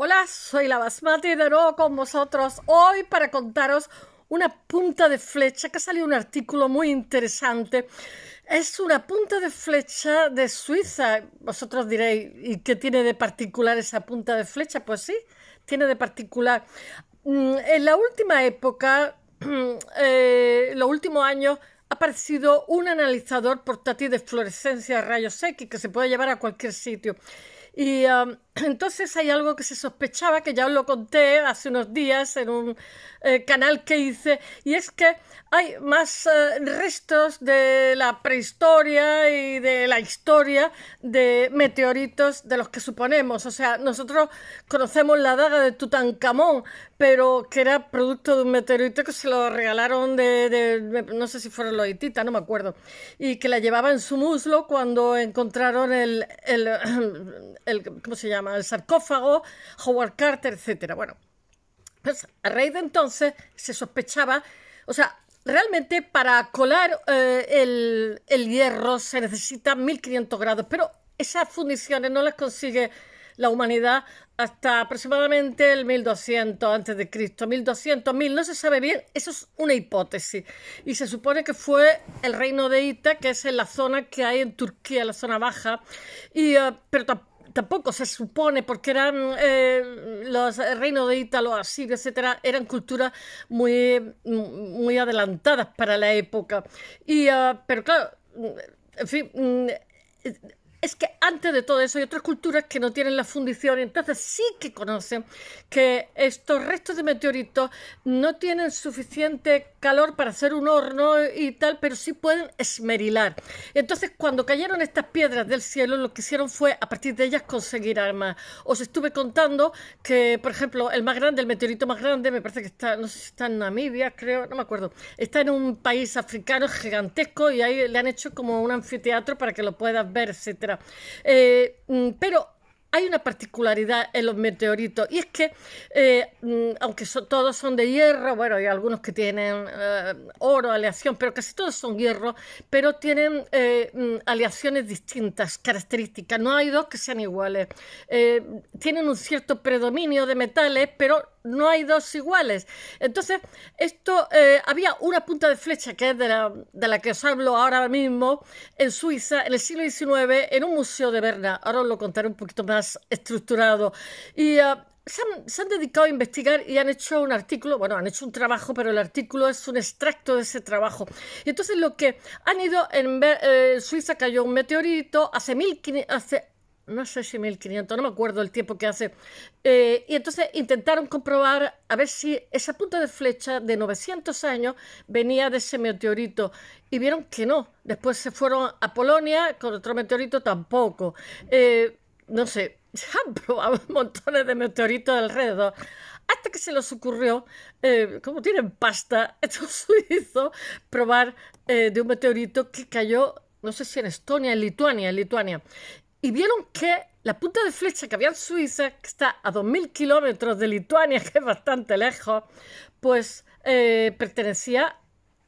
Hola, soy la Basmati de nuevo con vosotros hoy para contaros una punta de flecha que ha salido un artículo muy interesante. Es una punta de flecha de Suiza. Vosotros diréis, ¿y qué tiene de particular esa punta de flecha? Pues sí, tiene de particular. Mm, en la última época, eh, los últimos años, ha aparecido un analizador portátil de fluorescencia rayos X que se puede llevar a cualquier sitio y um, entonces hay algo que se sospechaba, que ya os lo conté hace unos días en un eh, canal que hice, y es que hay más eh, restos de la prehistoria y de la historia de meteoritos de los que suponemos. O sea, nosotros conocemos la daga de Tutankamón, pero que era producto de un meteorito que se lo regalaron de, no sé si fueron los no me acuerdo, y que la llevaba en su muslo cuando encontraron el ¿cómo se llama? el sarcófago, Howard Carter, etc. Bueno, pues a raíz de entonces se sospechaba, o sea, realmente para colar eh, el, el, hierro se necesita 1500 grados, pero esas fundiciones no las consigue la humanidad hasta aproximadamente el 1200 antes de Cristo, 1200, 1000, no se sabe bien, eso es una hipótesis. Y se supone que fue el reino de Ita, que es en la zona que hay en Turquía, la zona baja, y, eh, pero tampoco tampoco se supone, porque eran eh, los eh, reinos de Ítalo, Asirio, etcétera, eran culturas muy, mm, muy adelantadas para la época. Y, ah, pero claro, mm, en fin, mm, es que antes de todo eso hay otras culturas que no tienen la fundición entonces sí que conocen que estos restos de meteoritos no tienen suficiente calor para hacer un horno y tal, pero sí pueden esmerilar. Entonces cuando cayeron estas piedras del cielo lo que hicieron fue a partir de ellas conseguir armas. Os estuve contando que, por ejemplo, el más grande, el meteorito más grande, me parece que está, no sé si está en Namibia, creo, no me acuerdo, está en un país africano gigantesco y ahí le han hecho como un anfiteatro para que lo puedas ver, eh, mm, pero hay una particularidad en los meteoritos y es que, eh, mm, aunque todos son de hierro, bueno, hay algunos que tienen eh, oro, aleación, pero casi todos son hierro, pero tienen mm, aleaciones distintas, características. No hay dos que sean iguales. tienen un cierto predominio de metales, pero no hay dos iguales. Entonces, esto eh, había una punta de flecha que es de la, de la, que os hablo ahora mismo en Suiza, en el siglo XIX, en un museo de Berna. Ahora os lo contaré un poquito más estructurado. Y. Ah, se han, dedicado a investigar y han hecho un artículo, bueno, han hecho un trabajo, pero el artículo es un extracto de ese trabajo. Y entonces lo que han ido, en eh, Suiza cayó un meteorito hace, mil, no sé si 1500, no me acuerdo el tiempo que hace. Eh, y entonces intentaron comprobar a ver si esa punta de flecha de 900 años venía de ese meteorito. Y vieron que no. Después se fueron a Polonia con otro meteorito tampoco. Eh, no sé, han probado montones de meteoritos alrededor hasta que se les ocurrió, eh, como tienen pasta, estos hizo probar de un meteorito que cayó, no sé si en Estonia, en Lituania, en Lituania y vieron que la punta de flecha que había en Suiza, que está a 2.000 kilómetros de Lituania, que es bastante lejos, pues eh, pertenecía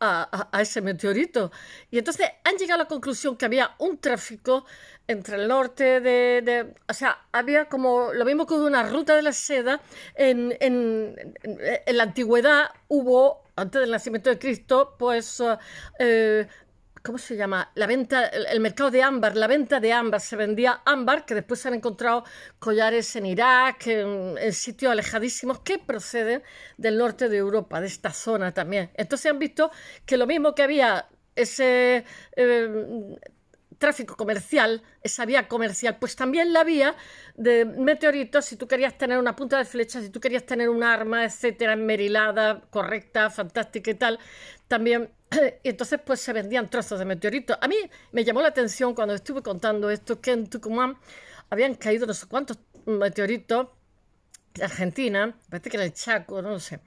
a, ese meteorito. Y entonces han llegado a la conclusión que había un tráfico entre el norte de... o sea, había como lo mismo que hubo una ruta de la seda. En, la antigüedad hubo, antes del nacimiento de Cristo, pues eh, ¿Cómo se llama? La venta, el, mercado de ámbar, la venta de ámbar. Se vendía ámbar, que después se han encontrado collares en Irak, en, sitios alejadísimos, que proceden del norte de Europa, de esta zona también. Entonces han visto que lo mismo que había ese eh, tráfico comercial, esa vía comercial, pues también la vía de meteoritos, si tú querías tener una punta de flecha, si tú querías tener un arma, etcétera, enmerilada, correcta, fantástica y tal, también y entonces pues se vendían trozos de meteoritos. A mí me llamó la atención cuando estuve contando esto que en Tucumán habían caído no sé cuántos meteoritos de Argentina, parece que era el Chaco, no sé,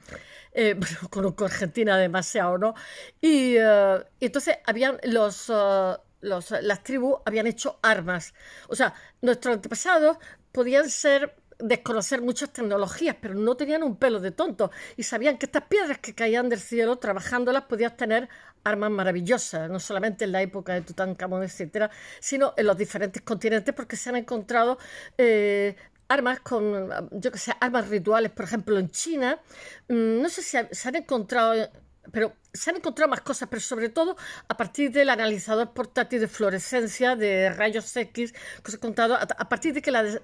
eh, conozco Argentina demasiado, ¿no? Y, eh, entonces habían los, eh, los, las tribus habían hecho armas. O sea, nuestros antepasados podían ser desconocer muchas tecnologías, pero no tenían un pelo de tonto y sabían que estas piedras que caían del cielo trabajándolas podías tener armas maravillosas, no solamente en la época de Tutankamón, etcétera, sino en los diferentes continentes porque se han encontrado eh, armas con, yo que sé, armas rituales, por ejemplo, en China. Mm, no sé si se han encontrado, pero se han encontrado más cosas, pero sobre todo a partir del analizador portátil de fluorescencia de rayos X que os he contado, a partir de que la,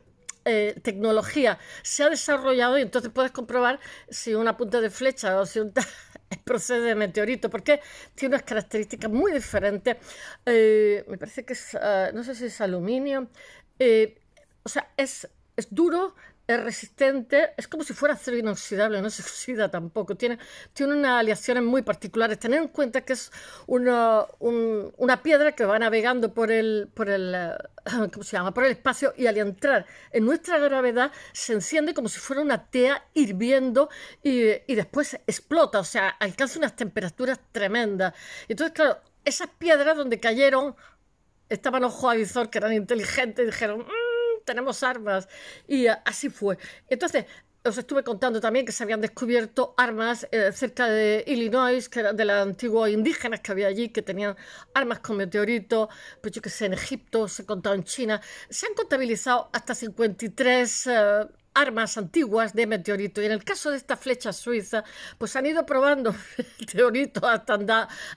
eh, tecnología se ha desarrollado y entonces puedes comprobar si una punta de flecha o si un procede de meteorito, porque tiene unas características muy diferentes. Eh, me parece que es, ah, no sé si es aluminio. Eh, o sea, es, es duro, es resistente, es como si fuera acero inoxidable, no se oxida tampoco, tiene, tiene unas aleaciones muy particulares. Tener en cuenta que es una, piedra que va navegando por el, por el, eh, ¿cómo se llama? por el espacio y al entrar en nuestra gravedad se enciende como si fuera una tea hirviendo y, después explota, o sea, alcanza unas temperaturas tremendas. Entonces, claro, esas piedras donde cayeron, estaban los visor que eran inteligentes y dijeron, mm, tenemos armas. Y eh, así fue. Entonces, os estuve contando también que se habían descubierto armas eh, cerca de Illinois, que eran de los antiguos indígenas que había allí, que tenían armas con meteoritos, pues yo que sé, en Egipto, se contaba en China. Se han contabilizado hasta 53 armas antiguas de meteorito. Y en el caso de esta flecha suiza, pues han ido probando meteorito hasta,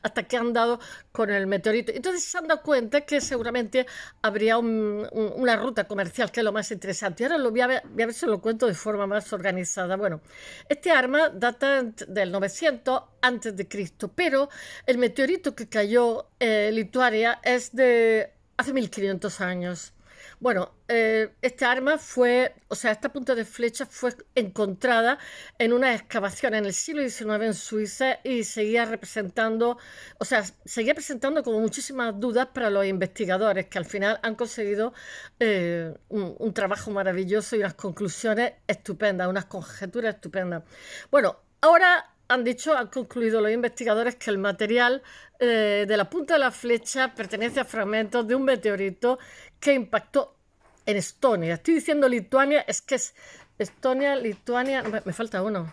hasta que han dado con el meteorito. Entonces se han dado cuenta que seguramente habría una ruta comercial, que es lo más interesante. Y ahora lo voy a, ver, si lo cuento de forma más organizada. Bueno, este arma data del 900 antes de Cristo, pero el meteorito que cayó eh, en Lituania es de hace 1500 años. Bueno, eh, esta arma fue, o sea, esta punta de flecha fue encontrada en una excavación en el siglo XIX en Suiza y seguía representando, o sea, seguía presentando como muchísimas dudas para los investigadores que al final han conseguido eh, un trabajo maravilloso y unas conclusiones estupendas, unas conjeturas estupendas. Bueno, ahora han dicho, han concluido los investigadores que el material eh, de la punta de la flecha pertenece a fragmentos de un meteorito que impactó en Estonia. Estoy diciendo Lituania, es que es Estonia, Lituania, me falta uno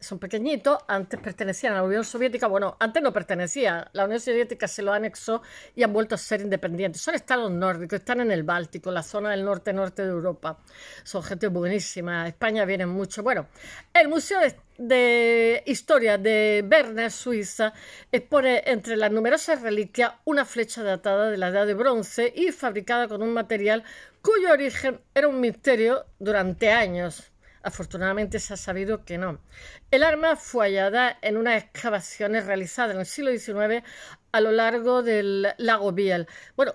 son pequeñitos, antes pertenecían a la Unión Soviética, bueno, antes no pertenecía, la Unión Soviética se lo anexó y han vuelto a ser independientes. Son estados nórdicos, están en el Báltico, la zona del norte-norte de Europa. Son gente buenísima, España viene mucho. Bueno, el Museo de, de Historia de Berna, Suiza, expone entre las numerosas reliquias una flecha datada de la Edad de Bronce y fabricada con un material cuyo origen era un misterio durante años. Afortunadamente se ha sabido que no. El arma fue hallada en unas excavaciones realizadas en el siglo XIX a lo largo del lago Biel. Bueno,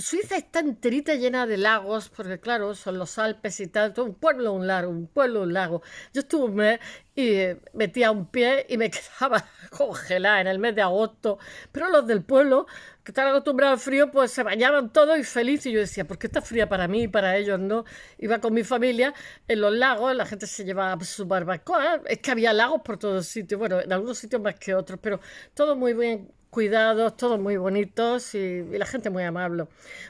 Suiza está enterita llena de lagos, porque claro, son los Alpes y tal, todo un pueblo, un lago, un pueblo, un lago. Yo estuve un mes y metía un pie y me quedaba congelada en el mes de agosto. Pero los del pueblo, que están acostumbrados al frío, pues se bañaban todos y felices. Y yo decía, ¿por qué está fría para mí y para ellos no? Iba con mi familia en los lagos, la gente se llevaba su barbacoa. Es que había lagos por todos sitios, bueno, en algunos sitios más que otros, pero todo muy bien cuidados, todos muy bonitos y, la gente muy amable.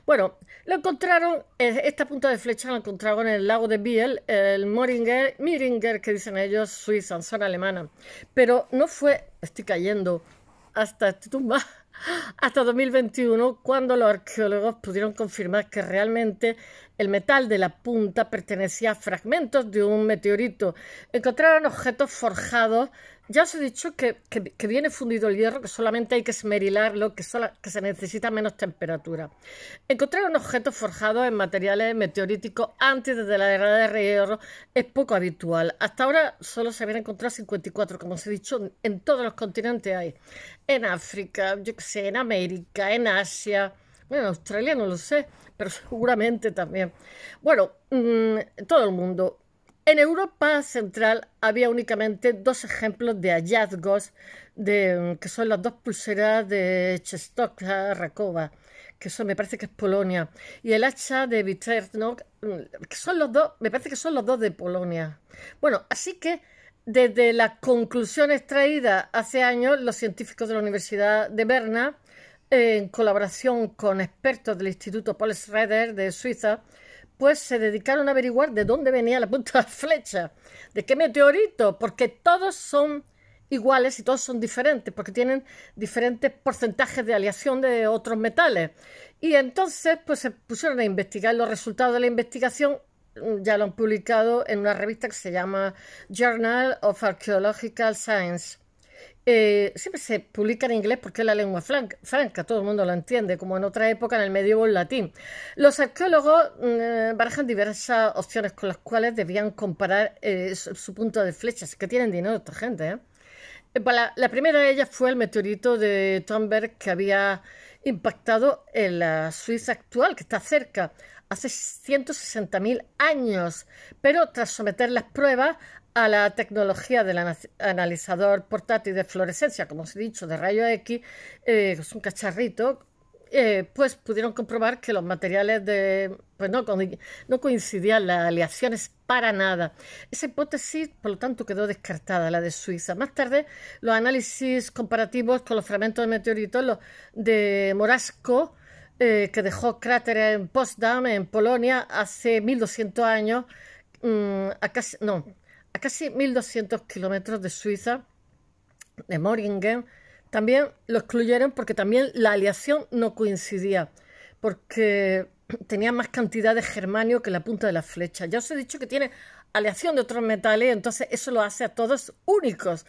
Bueno, lo encontraron, eh, esta punta de flecha la encontraron en el lago de Biel, el Moringer, Miringer, que dicen ellos, Suiza, en alemana. Pero no fue, estoy cayendo, hasta este tumba, hasta 2021, cuando los arqueólogos pudieron confirmar que realmente el metal de la punta pertenecía a fragmentos de un meteorito. Encontraron objetos forjados ya os he dicho que, viene fundido el hierro, que solamente hay que esmerilarlo, que, que se necesita menos temperatura. Encontrar un objeto forjado en materiales meteoríticos antes de la era de hierro es poco habitual. Hasta ahora solo se habían encontrado 54, como os he dicho, en todos los continentes hay. En África, yo qué sé, en América, en Asia. Bueno, en Australia no lo sé, pero seguramente también. Bueno, mm, todo el mundo en Europa Central había únicamente dos ejemplos de hallazgos, mm, que son las dos pulseras de Czestoka Rakova, que son, me parece que es Polonia, y el hacha de Viterno, mm, que son los dos, me parece que son los dos de Polonia. Bueno, así que desde las conclusiones traídas hace años, los científicos de la Universidad de Berna, en colaboración con expertos del Instituto Paul Schroeder de Suiza, pues se dedicaron a averiguar de dónde venía la punta de la flecha, de qué meteorito, porque todos son iguales y todos son diferentes, porque tienen diferentes porcentajes de aleación de otros metales. Y entonces, pues se pusieron a investigar los resultados de la investigación, mm, ya lo han publicado en una revista que se llama Journal of Archaeological Science. Eh, siempre se publica en inglés porque es la lengua franca, todo el mundo lo entiende, como en otra época en el medio en latín. Los arqueólogos mm, barajan diversas opciones con las cuales debían comparar eh, su, punto de flechas, que tienen dinero esta gente. ¿eh? La, la, primera de ellas fue el meteorito de Thunberg que había impactado en la Suiza actual, que está cerca, hace 160.000 años, pero tras someter las pruebas a la tecnología del analizador portátil de fluorescencia, como os he dicho, de rayo X, que eh, es un cacharrito, eh, pues pudieron comprobar que los materiales de, pues no, coincidían las aleaciones para nada. Esa hipótesis, por lo tanto, quedó descartada, la de Suiza. Más tarde, los análisis comparativos con los fragmentos de meteoritos de Morasco, eh, que dejó cráteres en Potsdam, en Polonia, hace 1200 años, mm, casi, no, casi 1.200 kilómetros de Suiza, de Moringen, también lo excluyeron porque también la aleación no coincidía, porque tenía más cantidad de germanio que la punta de la flecha. Ya os he dicho que tiene aleación de otros metales, entonces eso lo hace a todos únicos.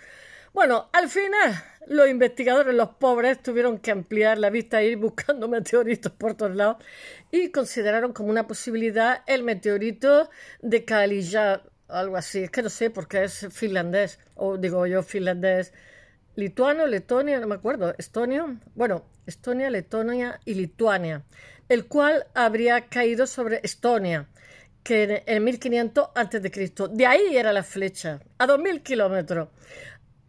Bueno, al final los investigadores, los pobres, tuvieron que ampliar la vista e ir buscando meteoritos por todos lados y consideraron como una posibilidad el meteorito de Calilla, algo así, es que no sé qué es finlandés, o digo yo finlandés, lituano, Letonia, no me acuerdo, Estonia, bueno, Estonia, Letonia y Lituania, el cual habría caído sobre Estonia, que en, en 1500 a.C., de ahí era la flecha, a 2000 kilómetros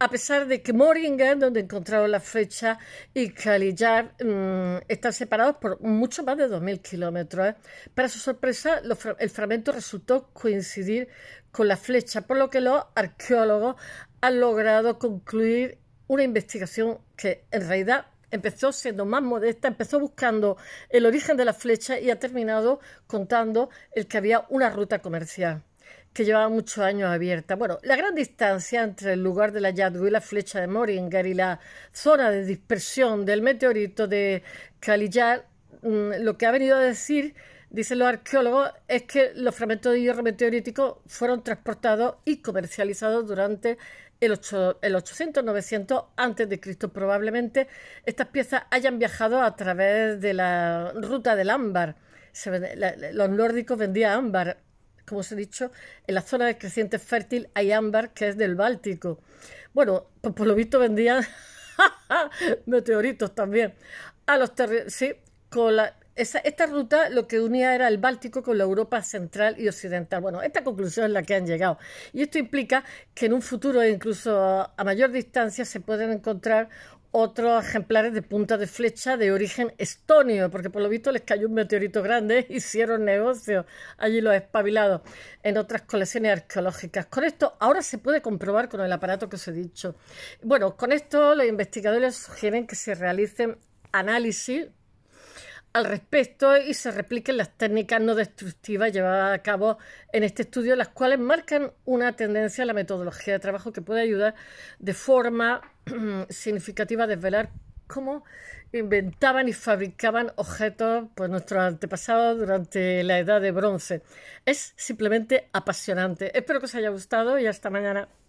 a pesar de que Moringa, donde encontraron la flecha, y Calillar mm, están separados por mucho más de 2.000 kilómetros. ¿eh? Para su sorpresa, el fragmento resultó coincidir con la flecha, por lo que los arqueólogos han logrado concluir una investigación que en realidad empezó siendo más modesta, empezó buscando el origen de la flecha y ha terminado contando el que había una ruta comercial que llevaba muchos años abierta. Bueno, la gran distancia entre el lugar de la Yadu y la flecha de Moringer y la zona de dispersión del meteorito de Calillar, mm, lo que ha venido a decir, dicen los arqueólogos, es que los fragmentos de hierro meteorítico fueron transportados y comercializados durante el, el 800-900 cristo Probablemente estas piezas hayan viajado a través de la ruta del ámbar. los nórdicos vendían ámbar como os he dicho, en la zona de creciente fértil hay ámbar que es del Báltico. Bueno, pues por lo visto vendían meteoritos también. A los sí, con esta ruta lo que unía era el Báltico con la Europa central y occidental. Bueno, esta conclusión es la que han llegado. Y esto implica que en un futuro, incluso a mayor distancia, se pueden encontrar otros ejemplares de punta de flecha de origen estonio, porque por lo visto les cayó un meteorito grande, hicieron negocio allí los espabilados en otras colecciones arqueológicas. Con esto ahora se puede comprobar con el aparato que os he dicho. Bueno, con esto los investigadores sugieren que se realicen análisis al respecto y se repliquen las técnicas no destructivas llevadas a cabo en este estudio, las cuales marcan una tendencia a la metodología de trabajo que puede ayudar de forma significativa desvelar cómo inventaban y fabricaban objetos pues, nuestros antepasados durante la edad de bronce. Es simplemente apasionante. Espero que os haya gustado y hasta mañana.